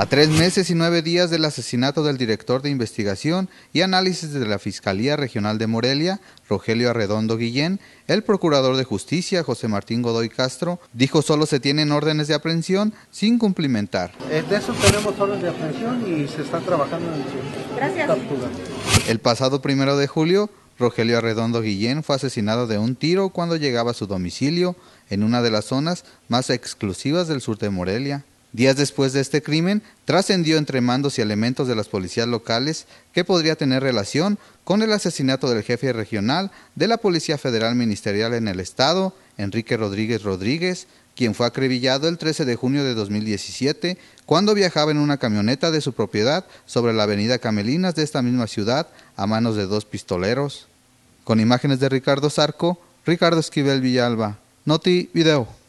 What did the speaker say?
A tres meses y nueve días del asesinato del director de investigación y análisis de la Fiscalía Regional de Morelia, Rogelio Arredondo Guillén, el procurador de justicia, José Martín Godoy Castro, dijo solo se tienen órdenes de aprehensión sin cumplimentar. Eh, de eso tenemos órdenes de aprehensión y se está trabajando en Gracias. El pasado primero de julio, Rogelio Arredondo Guillén fue asesinado de un tiro cuando llegaba a su domicilio en una de las zonas más exclusivas del sur de Morelia. Días después de este crimen, trascendió entre mandos y elementos de las policías locales que podría tener relación con el asesinato del jefe regional de la Policía Federal Ministerial en el Estado, Enrique Rodríguez Rodríguez, quien fue acribillado el 13 de junio de 2017 cuando viajaba en una camioneta de su propiedad sobre la avenida Camelinas de esta misma ciudad a manos de dos pistoleros. Con imágenes de Ricardo Zarco, Ricardo Esquivel Villalba. Noti Video.